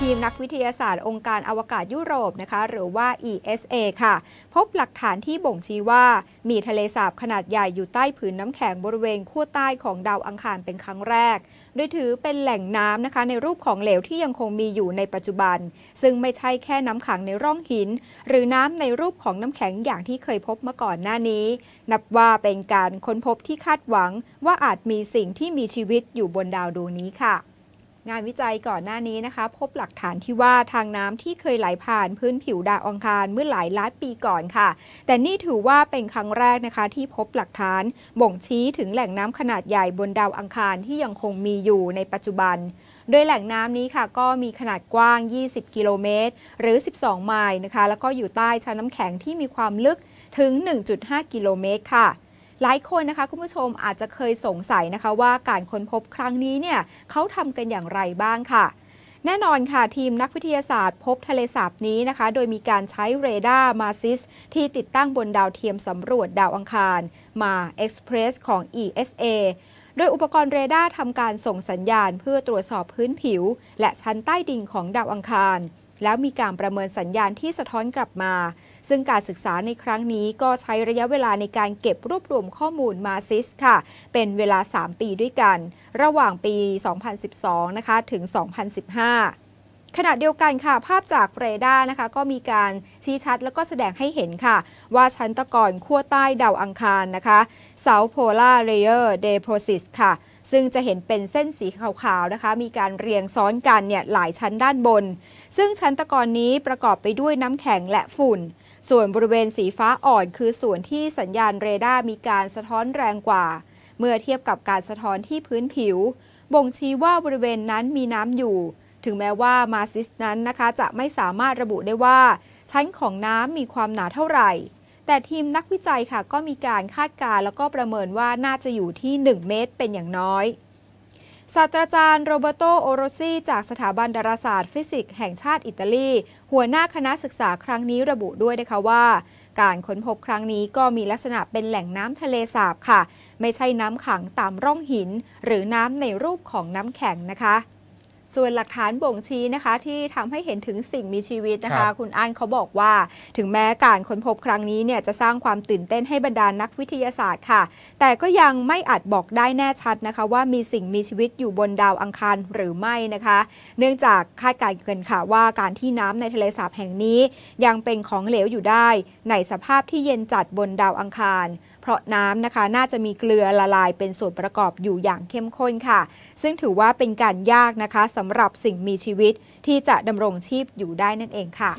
ทีมนักวิทยาศาสตร์องค์การอวกาศยุโรปนะคะ หรือว่า ESA ค่ะ พบหลักฐานที่บ่งชี้ว่า มีทะเลสาบขนาดใหญ่อยู่ใต้ผืนน้ำแข็งบริเวณขั้วใต้ของดาวอังคารเป็นครั้งแรกโดยถือเป็นแหล่งน้ำนะคะในรูปของเหลวที่ยังคงมีอยู่ในปัจจุบัน ซึ่งไม่ใช่แค่น้ำขังในร่องหิน หรือน้ำในรูปของน้ำแข็งอย่างที่เคยพบมาก่อนหน้านี้ นับว่าเป็นการค้นพบที่คาดหวัง ว่าอาจมีสิ่งที่มีชีวิตอยู่บนดาวดวงนี้ค่ะงานวิจัยก่อนหน้านี้นะคะ พบหลักฐานที่ว่าทางน้ำที่เคยไหลผ่านพื้นผิวดาวอังคาร เมื่อหลายล้านปีก่อนค่ะ แต่นี่ถือว่าเป็นครั้งแรกนะคะ ที่พบหลักฐานบ่งชี้ถึงแหล่งน้ำขนาดใหญ่บนดาวอังคารที่ยังคงมีอยู่ในปัจจุบัน โดยแหล่งน้ำนี้ค่ะก็มีขนาดกว้าง 20 กิโลเมตร หรือ 12 ไมล์นะคะ แล้วก็อยู่ใต้ชั้นน้ำแข็งที่มีความลึกถึง 1.5 กิโลเมตร ค่ะหลายคนนะคะคุณผู้ชมอาจจะเคยสงสัยนะคะว่าการค้นพบครั้งนี้เนี่ยเขาทำกันอย่างไรบ้างค่ะ แน่นอนค่ะทีมนักวิทยาศาสตร์พบทะเลสาบนี้นะคะโดยมีการใช้เรดาร์มาซิสที่ติดตั้งบนดาวเทียมสำรวจดาวอังคารมาเอ็กซ์เพรสของ ESA ดยอุปกรณ์เรดาร์ทำการส่งสัญญาณเพื่อตรวจสอบพื้นผิวและชั้นใต้ดินของดาวอังคารแล้วมีการประเมินสัญญาณที่สะท้อนกลับมา ซึ่งการศึกษาในครั้งนี้ ก็ใช้ระยะเวลาในการเก็บรวบรวมข้อมูลมาซิสค่ะ เป็นเวลา 3 ปีด้วยกัน ระหว่างปี 2012นะคะ ถึง 2015ขณะเดียวกันค่ะภาพจากเรดาร์นะคะก็มีการชี้ชัดแล้วก็แสดงให้เห็นค่ะ ว่าชั้นตะกอนขั้วใต้ดาวอังคารนะคะเซาโพลาร์เรเยอร์เดโพรซิสค่ะ ซึ่งจะเห็นเป็นเส้นสีขาวๆ นะคะ มีการเรียงซ้อนกันเนี่ยหลายชั้นด้านบน ซึ่งชั้นตะกอนนี้ประกอบไปด้วยน้ำแข็งและฝุ่น ส่วนบริเวณสีฟ้าอ่อนคือส่วนที่สัญญาณเรดาร์มีการสะท้อนแรงกว่า เมื่อเทียบกับการสะท้อนที่พื้นผิว บ่งชี้ว่าบริเวณนั้นมีน้ำอยู่ถึงแม้ว่ามาซิสนั้นนะคะจะไม่สามารถระบุได้ว่า ชั้นของน้ำมีความหนาเท่าไหร่ แต่ทีมนักวิจัยค่ะก็มีการคาดการแล้วก็ประเมินว่าน่าจะอยู่ที่ 1 เมตรเป็นอย่างน้อยศาสตราจารย์โรเบโตโอโรซีจากสถาบันดาราศาสตร์ฟิสิกส์แห่งชาติอิตาลี หัวหน้าคณะศึกษาครั้งนี้ระบุด้วยนะคะว่า การค้นพบครั้งนี้ก็มีลักษณะเป็นแหล่งน้ำทะเลสาบค่ะ ไม่ใช่น้ำขังตามร่องหิน หรือน้ำในรูปของน้ำแข็งนะคะส่วนหลักฐานบ่งชี้นะคะที่ทำให้เห็นถึงสิ่งมีชีวิตนะคะ คุณอ้านเขาบอกว่า ถึงแม้การค้นพบครั้งนี้เนี่ยจะสร้างความตื่นเต้นให้บรรดานนักวิทยาศาสตร์ค่ะ แต่ก็ยังไม่อาจบอกได้แน่ชัดนะคะว่ามีสิ่งมีชีวิตอยู่บนดาวอังคารหรือไม่นะคะ เนื่องจากคาดการณ์กันค่ะว่าการที่น้ำในทะเลสาบแห่งนี้ ยังเป็นของเหลวอยู่ได้ในสภาพที่เย็นจัดบนดาวอังคาร เพราะน้ำนะคะน่าจะมีเกลือละลาย เป็นส่วนประกอบอยู่อย่างเข้มข้นค่ะ ซึ่งถือว่าเป็นการยากนะคะสำหรับสิ่งมีชีวิตที่จะดำรงชีพอยู่ได้นั่นเองค่ะ